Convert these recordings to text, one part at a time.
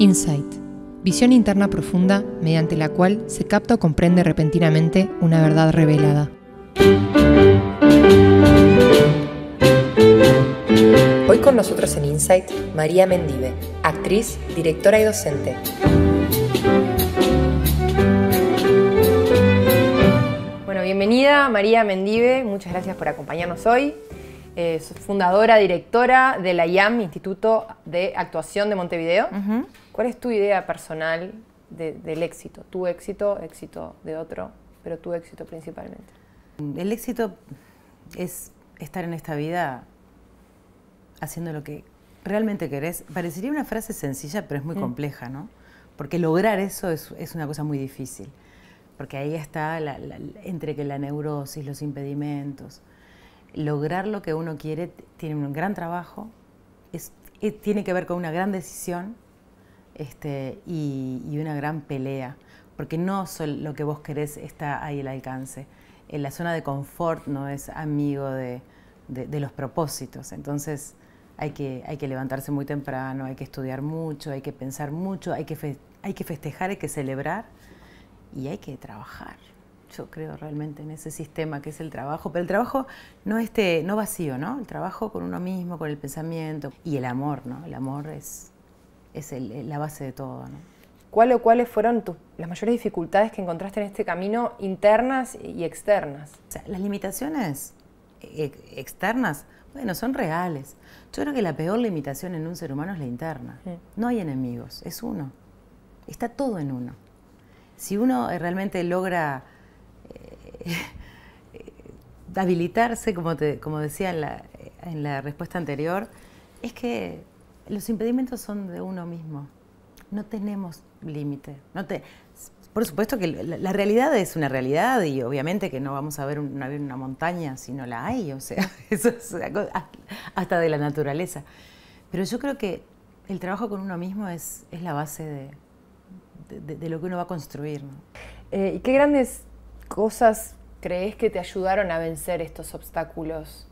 Insight, visión interna profunda mediante la cual se capta o comprende repentinamente una verdad revelada. Hoy con nosotros en Insight, María Mendive, actriz, directora y docente. Bueno, bienvenida María Mendive, muchas gracias por acompañarnos hoy. Eh, fundadora, directora de la IAM, Instituto de Actuación de Montevideo. ¿Cuál es tu idea personal del éxito? Tu éxito, éxito de otro, pero tu éxito principalmente. El éxito es estar en esta vida haciendo lo que realmente querés. Parecería una frase sencilla, pero es muy mm. compleja, ¿no? Porque lograr eso es, una cosa muy difícil. Porque ahí está entre que la neurosis, los impedimentos. Lograr lo que uno quiere tiene un gran trabajo, eh, tiene que ver con una gran decisión este, y, una gran pelea, porque no solo lo que vos querés está ahí al alcance. En la zona de confort no es amigo de, los propósitos, entonces hay que, hay que levantarse muy temprano, hay que estudiar mucho, hay que pensar mucho, hay que, hay que festejar, hay que celebrar y hay que trabajar. Yo creo realmente en ese sistema que es el trabajo, pero el trabajo no, este, no vacío, ¿no? El trabajo con uno mismo, con el pensamiento y el amor, ¿no? El amor es, es eh, la base de todo. cuáles fueron las mayores dificultades que encontraste en este camino, internas y externas? las limitaciones eh, externas, bueno, son reales. Yo creo que la peor limitación en un ser humano es la interna. No hay enemigos, es uno. Está todo en uno. Si uno eh, realmente logra habilitarse, como, como decía en la respuesta anterior, es que los impedimentos son de uno mismo. No tenemos límite. por supuesto que la, realidad es una realidad y obviamente que no vamos a ver una, una montaña si no la hay, o sea, eso hasta de la naturaleza. Pero yo creo que el trabajo con uno mismo es, la base de, lo que uno va a construir. Eh, ¿Y qué grandes cosas crees que te ayudaron a vencer estos obstáculos?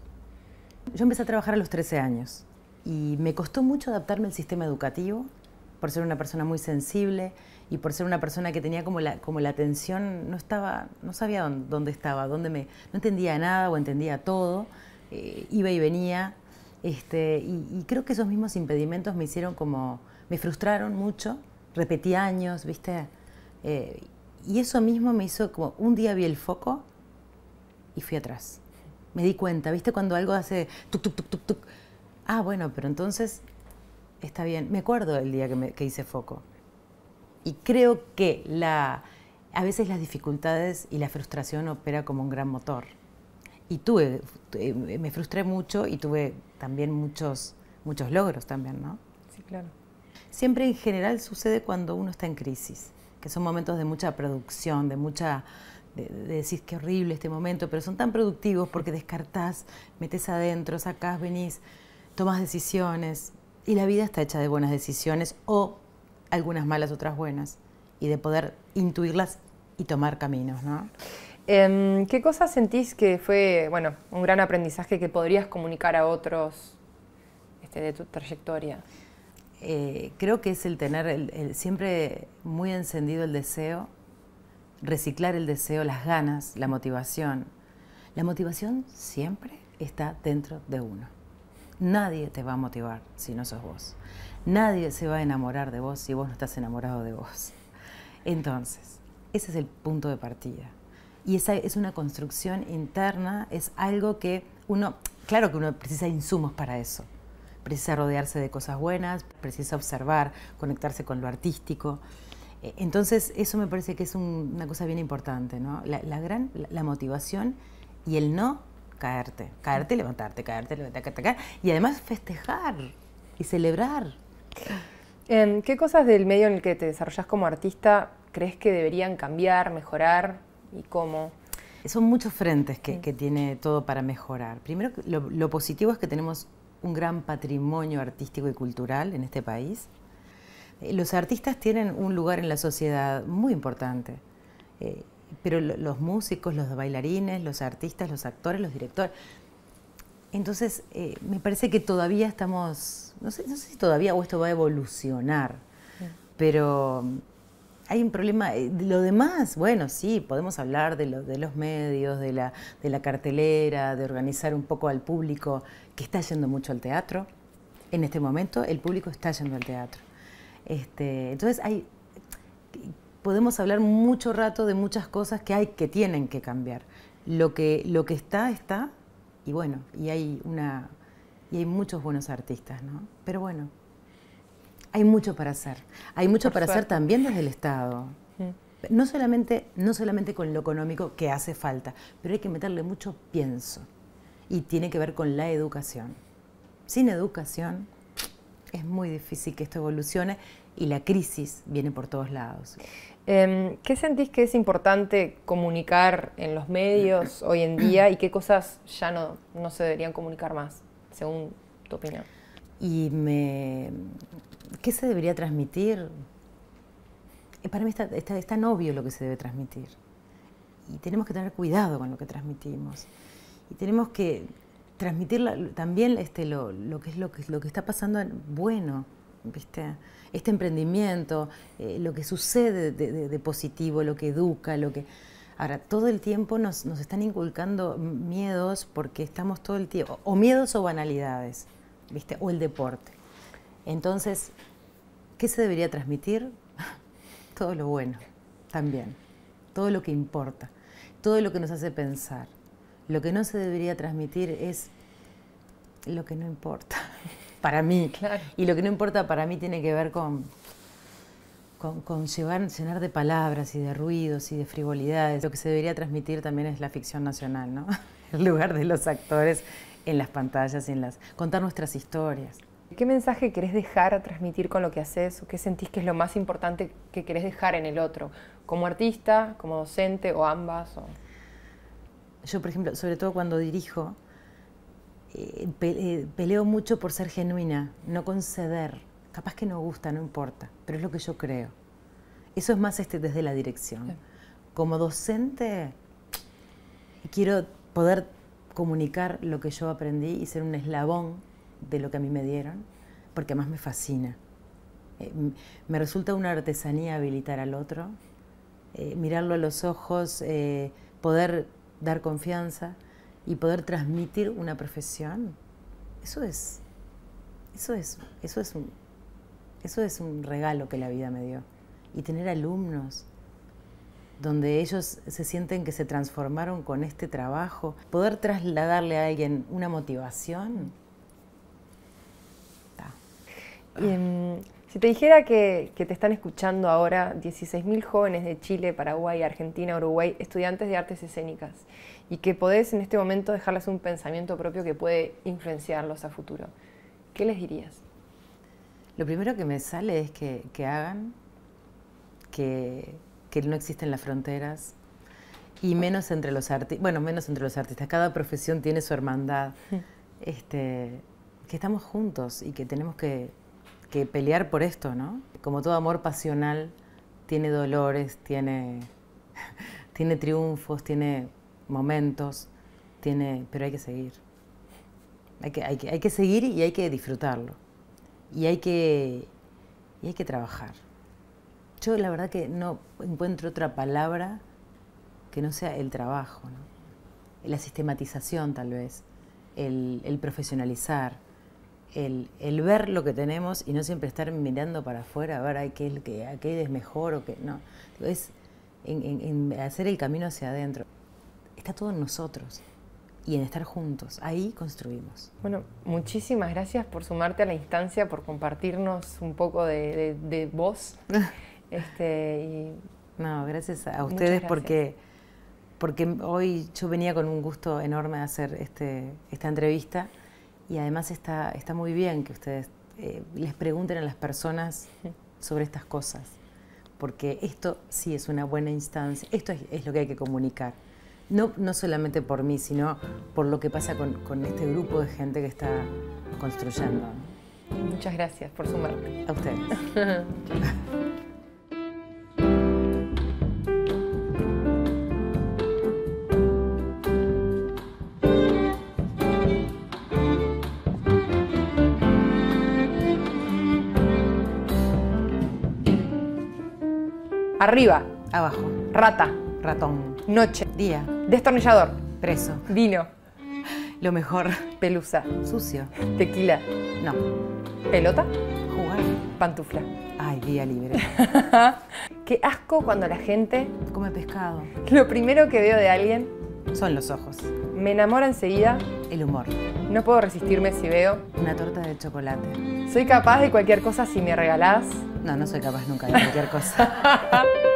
Yo empecé a trabajar a los 13 años y me costó mucho adaptarme al sistema educativo por ser una persona muy sensible y por ser una persona que tenía como la, como la atención, no estaba, no sabía dónde, estaba, dónde no entendía nada o entendía todo, eh, iba y venía, este, y, creo que esos mismos impedimentos me hicieron como, me frustraron mucho, repetí años, viste, eh, y eso mismo me hizo como, un día vi el foco y fui atrás, me di cuenta, viste cuando algo hace tuk, tuk, tuk, tuk, tuk, Ah, bueno, pero entonces está bien. Me acuerdo del día que, hice foco. Y creo que la, a veces las dificultades y la frustración opera como un gran motor. Y tuve, eh, me frustré mucho y tuve también muchos, muchos logros también, ¿no? Sí, claro. Siempre en general sucede cuando uno está en crisis, que son momentos de mucha producción, de mucha de, decir decís horrible este momento, pero son tan productivos porque descartás, metes adentro, sacás, venís tomas decisiones y la vida está hecha de buenas decisiones o algunas malas, otras buenas, y de poder intuirlas y tomar caminos, ¿no? Em, ¿Qué cosas sentís que fue, bueno, un gran aprendizaje que podrías comunicar a otros este, de tu trayectoria? Eh, creo que es el tener siempre muy encendido el deseo, reciclar el deseo, las ganas, la motivación. La motivación siempre está dentro de uno. Nadie te va a motivar si no sos vos. Nadie se va a enamorar de vos si vos no estás enamorado de vos. Entonces, ese es el punto de partida. Y esa es una construcción interna, es algo que uno, claro que uno precisa insumos para eso. Precisa rodearse de cosas buenas, precisa observar, conectarse con lo artístico. Eh, entonces, eso me parece que es una cosa bien importante, ¿no? la gran, la motivación y el no caerte, caerte y levantarte, caerte, levantarte, caerte, y además festejar y celebrar. Em, ¿Qué cosas del medio en el que te desarrollas como artista crees que deberían cambiar, mejorar y cómo? Son muchos frentes que, tiene todo para mejorar. Primero, lo, positivo es que tenemos un gran patrimonio artístico y cultural en este país. Eh, los artistas tienen un lugar en la sociedad muy importante. Eh, pero los músicos, los bailarines, los artistas, los actores, los directores. Entonces, eh, me parece que todavía estamos, no sé, no sé si todavía o esto va a evolucionar, pero um, hay un problema. Eh, lo demás, bueno, sí, podemos hablar de, los medios, de la, de la, cartelera, de organizar un poco al público que está yendo mucho al teatro. En este momento el público está yendo al teatro. Este, entonces hay podemos hablar mucho rato de muchas cosas que hay que tienen que cambiar. Lo que, lo que está, está, y bueno, y hay, una, y hay muchos buenos artistas, ¿no? Pero bueno, hay mucho para hacer. Hay mucho para hacer también desde el Estado. No solamente, no solamente con lo económico que hace falta, pero hay que meterle mucho pienso. Y tiene que ver con la educación. Sin educación es muy difícil que esto evolucione y la crisis viene por todos lados. Em, ¿Qué sentís que es importante comunicar en los medios hoy en día y qué cosas ya no, no se deberían comunicar más, según tu opinión? Y me... ¿Qué se debería transmitir? Eh, para mí está, está, obvio lo que se debe transmitir. Y tenemos que tener cuidado con lo que transmitimos. Y tenemos que transmitir también este, lo, que es lo que, lo que está pasando bueno, ¿viste? Este emprendimiento, eh, lo que sucede de, positivo, lo que educa, lo que... Ahora, todo el tiempo nos, nos están inculcando miedos porque estamos todo el tiempo, o miedos o banalidades, ¿viste? O el deporte. Entonces, ¿qué se debería transmitir? todo lo bueno, también. Todo lo que importa, todo lo que nos hace pensar lo que no se debería transmitir es lo que no importa para mí. Claro. Y lo que no importa para mí tiene que ver con, con, llenar de palabras y de ruidos y de frivolidades. Lo que se debería transmitir también es la ficción nacional, ¿no? El lugar de los actores en las pantallas, en las contar nuestras historias. ¿Qué mensaje querés dejar a transmitir con lo que haces o qué sentís que es lo más importante que querés dejar en el otro, como artista, como docente o ambas? yo, por ejemplo, sobre todo cuando dirijo, eh, eh, peleo mucho por ser genuina, no conceder. Capaz que no gusta, no importa, pero es lo que yo creo. Eso es más este, desde la dirección. Como docente, quiero poder comunicar lo que yo aprendí y ser un eslabón de lo que a mí me dieron, porque además me fascina. Eh, me resulta una artesanía habilitar al otro, mirarlo a los ojos, poder dar confianza y poder transmitir una profesión, eso es, eso es, eso es un, eso es un regalo que la vida me dio. Y tener alumnos donde ellos se sienten que se transformaron con este trabajo, poder trasladarle a alguien una motivación. Si te dijera que, te están escuchando ahora 16.000 jóvenes de Chile, Paraguay, Argentina, Uruguay, estudiantes de artes escénicas, y que podés en este momento dejarles un pensamiento propio que puede influenciarlos a futuro, ¿qué les dirías? Lo primero que me sale es que, hagan, que, no existen las fronteras, y menos entre los artistas, bueno, menos entre los artistas, cada profesión tiene su hermandad, este, que estamos juntos y que tenemos que que pelear por esto, ¿no? Como todo amor pasional tiene dolores, tiene, tiene triunfos, tiene momentos, tiene, pero hay que seguir. Hay que, seguir y hay que disfrutarlo. Y hay que, y hay que trabajar. Yo la verdad que no encuentro otra palabra que no sea el trabajo, ¿no? la sistematización tal vez, el profesionalizar, el, ver lo que tenemos y no siempre estar mirando para afuera a ver que a qué es mejor o qué no. Es hacer el camino hacia adentro. Está todo en nosotros y en estar juntos. Ahí construimos. Bueno, muchísimas gracias por sumarte a la instancia, por compartirnos un poco de, de, vos. Este, no, gracias a ustedes porque porque hoy yo venía con un gusto enorme a hacer este, esta entrevista. Y además está, está muy bien que ustedes eh, les pregunten a las personas sobre estas cosas, porque esto sí es una buena instancia, esto es, lo que hay que comunicar. No, no, solamente por mí, sino por lo que pasa con, este grupo de gente que está construyendo. Muchas gracias por sumarme. A ustedes. Arriba. Abajo. Rata. Ratón. Noche. Día. Destornillador. Preso. Vino. Lo mejor. Pelusa. Sucio. Tequila. No. Pelota. Jugar. Pantufla. Ay, día libre. Qué asco cuando la gente... Come pescado. Lo primero que veo de alguien... Son los ojos. Me enamora enseguida. El humor. No puedo resistirme si veo. Una torta de chocolate. Soy capaz de cualquier cosa si me regalás. No, no soy capaz nunca de cualquier cosa.